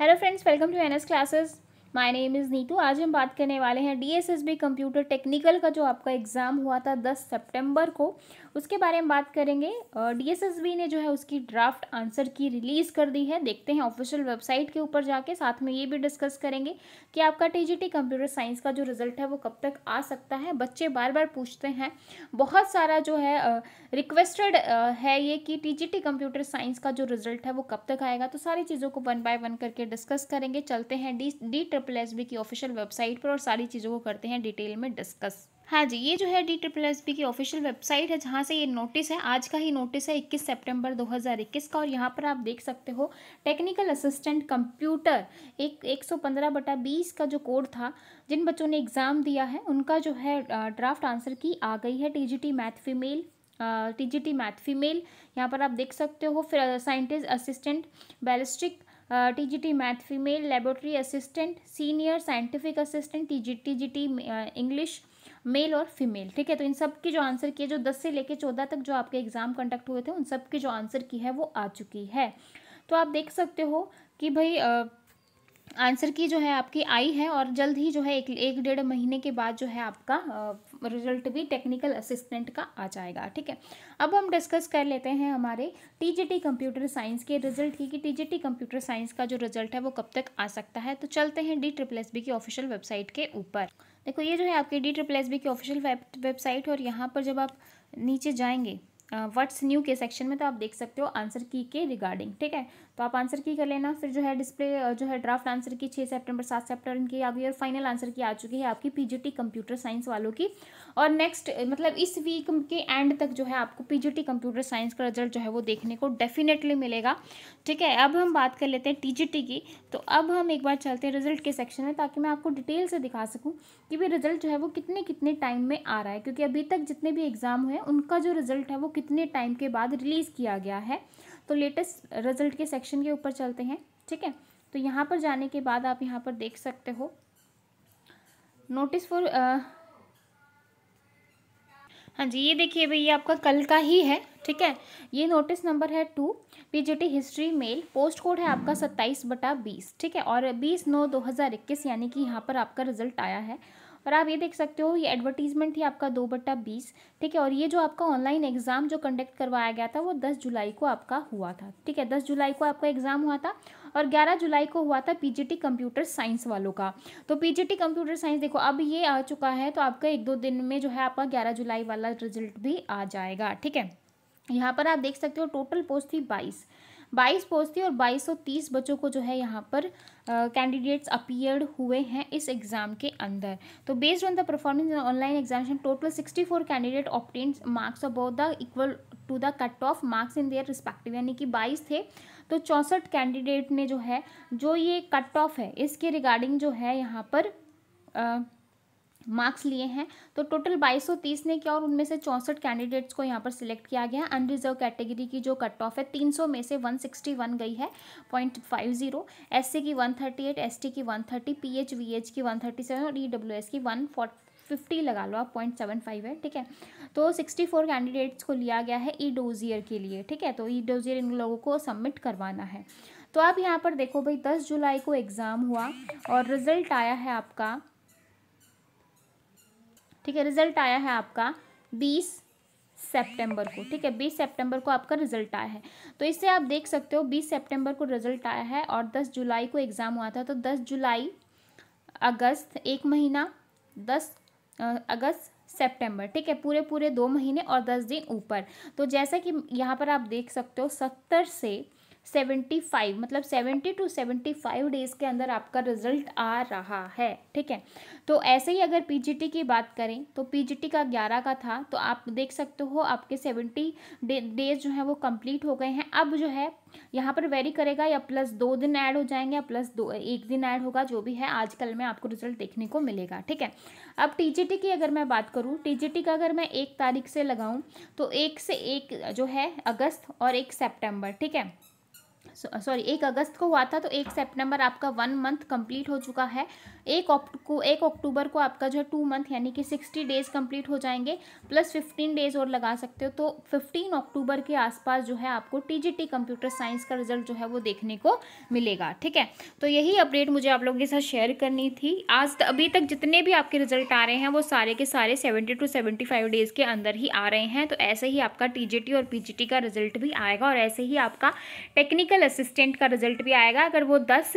hello friends welcome to ns classes my name is Neetu आज हम बात करने वाले हैं डीएसएसबी कंप्यूटर टेक्निकल का जो आपका एग्ज़ाम हुआ था 10 सितंबर को उसके बारे में बात करेंगे डीएसएसबी ने जो है उसकी ड्राफ्ट आंसर की रिलीज़ कर दी है देखते हैं ऑफिशियल वेबसाइट के ऊपर जाके साथ में ये भी डिस्कस करेंगे कि आपका टी कंप्यूटर साइंस का जो रिज़ल्ट है वो कब तक आ सकता है बच्चे बार बार पूछते हैं बहुत सारा जो है रिक्वेस्टेड है ये कि टी कंप्यूटर साइंस का जो रिज़ल्ट है वो कब तक आएगा तो सारी चीज़ों को वन बाय वन करके डिस्कस करेंगे चलते हैं D D triple S B की ऑफिशियल वेबसाइट पर और सारी चीज़ों को करते हैं डिटेल में डिस्कस हाँ जी ये जो है डी ट्रिपल एस बी की ऑफिशियल वेबसाइट है जहाँ से ये नोटिस है आज का ही नोटिस है 21 सितंबर 2021 का और यहाँ पर आप देख सकते हो टेक्निकल असिस्टेंट कंप्यूटर एक 115 बटा बीस का जो कोड था जिन बच्चों ने एग्ज़ाम दिया है उनका जो है ड्राफ्ट आंसर की आ गई है T math female T math female यहाँ पर आप देख सकते हो फिर साइंटिस्ट असिस्टेंट बैलिस्टिक आ, TGT math female laboratory assistant senior scientific assistant G T English male और फीमेल ठीक है तो इन सब के जो आंसर किए जो दस से लेकर चौदह तक जो आपके एग्ज़ाम कंडक्ट हुए थे उन सब के जो आंसर की है वो आ चुकी है तो आप देख सकते हो कि भाई आंसर की जो है आपकी आई है और जल्द ही जो है एक एक डेढ़ महीने के बाद जो है आपका रिजल्ट भी टेक्निकल असिस्टेंट का आ जाएगा ठीक है अब हम डिस्कस कर लेते हैं हमारे टीजीटी कंप्यूटर साइंस के रिजल्ट की कि टीजीटी कंप्यूटर साइंस का जो रिजल्ट है वो कब तक आ सकता है तो चलते हैं डी ट्रिपल एस बी की ऑफिशियल वेबसाइट के ऊपर देखो ये जो है आपकी डी ट्रिपल एस बी की ऑफिशियल वेबसाइट है और यहाँ पर जब आप नीचे जाएंगे व्हाट्स न्यू के सेक्शन में तो आप देख सकते हो आंसर की के रिगार्डिंग ठीक है तो आप आंसर की कर लेना फिर जो है डिस्प्ले जो है ड्राफ्ट आंसर की छः सेप्टेम्बर सात सेप्टेम्बर इनकी आ गई और फाइनल आंसर की आ चुकी है आपकी पीजीटी कंप्यूटर साइंस वालों की और नेक्स्ट मतलब इस वीक के एंड तक जो है आपको पीजीटी कंप्यूटर साइंस का रिजल्ट जो है वो देखने को डेफिनेटली मिलेगा ठीक है अब हम बात कर लेते हैं टीजीटी की तो अब हम एक बार चलते हैं रिजल्ट के सेक्शन में ताकि मैं आपको डिटेल से दिखा सकूँ कि भाई रिजल्ट जो है वो कितने कितने टाइम में आ रहा है क्योंकि अभी तक जितने भी एग्ज़ाम हुए उनका जो रिजल्ट है वो कितने टाइम के बाद रिलीज़ किया गया है तो लेटेस्ट रिजल्ट के सेक्शन के ऊपर चलते हैं ठीक है तो यहाँ पर जाने के बाद आप यहाँ पर देख सकते हो नोटिस फॉर हाँ जी ये देखिए भाई ये आपका कल का ही है ठीक है ये नोटिस नंबर है two PGT history male post code है आपका सत्ताईस बटा बीस ठीक है और बीस नौ दो हज़ार इक्कीस यानी कि यहाँ पर आपका रिजल्ट आया है और आप ये देख सकते हो ये एडवर्टीजमेंट थी आपका दो बट्टा बीस ठीक है और ये जो आपका ऑनलाइन एग्ज़ाम जो कंडक्ट करवाया गया था वो दस जुलाई को आपका हुआ था ठीक है दस जुलाई को आपका एग्ज़ाम हुआ था और ग्यारह जुलाई को हुआ था पीजीटी कंप्यूटर साइंस वालों का तो पीजीटी कंप्यूटर साइंस देखो अब ये आ चुका है तो आपका एक दो दिन में जो है आपका ग्यारह जुलाई वाला रिजल्ट भी आ जाएगा ठीक है यहाँ पर आप देख सकते हो टोटल पोस्ट थी बाईस बाईस पोस्ट थी और बाईस सौ तीस बच्चों को जो है यहाँ पर कैंडिडेट्स अपीयर्ड हुए हैं इस एग्ज़ाम के अंदर तो based on the performance online examination total sixty four candidate obtain marks above the equal to the cut off marks in their respective यानी कि बाईस थे तो चौंसठ कैंडिडेट ने जो है जो ये कट ऑफ है इसके रिगार्डिंग जो है यहाँ पर uh, मार्क्स लिए हैं तो टोटल 2230 ने किया और उनमें से चौंसठ कैंडिडेट्स को यहाँ पर सिलेक्ट किया गया अनरिजर्व कैटेगरी की जो कट ऑफ है 300 में से 161 गई है पॉइंट फाइव जीरो एस की 138 टी की 130 वी एच की 137 और एस e की वन फिफ्टी लगा लो आप पॉइंट सेवन फाइव है ठीक है तो सिक्सटी फोर कैंडिडेट्स को लिया गया है ई e डोजियर के लिए ठीक है तो ई e डोजियर इन लोगों को सबमिट करवाना है तो आप यहाँ पर देखो भाई दस जुलाई को एग्ज़ाम हुआ और रिजल्ट आया है आपका ठीक है रिजल्ट आया है आपका बीस सेप्टेम्बर को ठीक है बीस सेप्टेम्बर को आपका रिजल्ट आया है तो इससे आप देख सकते हो बीस सेप्टेम्बर को रिजल्ट आया है और दस जुलाई को एग्ज़ाम हुआ था तो दस जुलाई अगस्त एक महीना दस अगस्त सेप्टेम्बर ठीक है पूरे पूरे दो महीने और दस दिन ऊपर तो जैसा कि यहाँ पर आप देख सकते हो सत्तर से सेवेंटी फाइव मतलब seventy two seventy five days के अंदर आपका रिजल्ट आ रहा है ठीक है तो ऐसे ही अगर पीजीटी की बात करें तो पीजीटी का ग्यारह का था तो आप देख सकते हो आपके सेवेंटी डेज जो है वो कंप्लीट हो गए हैं अब जो है यहाँ पर वेरी करेगा या प्लस दो दिन ऐड हो जाएंगे या प्लस दो एक दिन ऐड होगा जो भी है आजकल में आपको रिजल्ट देखने को मिलेगा ठीक है अब टी की अगर मैं बात करूँ टी का अगर मैं एक तारीख से लगाऊँ तो एक से एक जो है अगस्त और एक सेप्टेम्बर ठीक है सॉरी uh, एक अगस्त को हुआ था तो एक सितंबर आपका वन मंथ कंप्लीट हो चुका है एक को एक अक्टूबर को आपका जो है टू मंथ यानी कि सिक्सटी डेज़ कंप्लीट हो जाएंगे प्लस फिफ्टीन डेज़ और लगा सकते हो तो फिफ्टीन अक्टूबर के आसपास जो है आपको टीजीटी कंप्यूटर साइंस का रिजल्ट जो है वो देखने को मिलेगा ठीक है तो यही अपडेट मुझे आप लोगों के साथ शेयर करनी थी आज अभी तक जितने भी आपके रिजल्ट आ रहे हैं वो सारे के सारे seventy two seventy five days के अंदर ही आ रहे हैं तो ऐसे ही आपका टी और पी का रिजल्ट भी आएगा और ऐसे ही आपका टेक्निकल पर्सनल असिस्टेंट का रिजल्ट भी आएगा अगर वो दस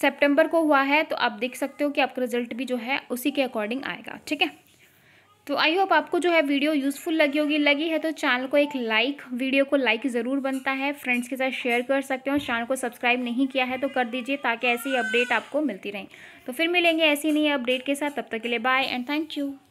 सेप्टेम्बर को हुआ है तो आप देख सकते हो कि आपका रिजल्ट भी जो है उसी के अकॉर्डिंग आएगा ठीक है तो आई होप आपको जो है वीडियो यूज़फुल लगी होगी लगी है तो चैनल को एक लाइक वीडियो को लाइक ज़रूर बनता है फ्रेंड्स के साथ शेयर कर सकते हो चैनल को सब्सक्राइब नहीं किया है तो कर दीजिए ताकि ऐसी अपडेट आपको मिलती रहे तो फिर मिलेंगे ऐसी नई अपडेट के साथ तब तक के लिए बाय एंड थैंक यू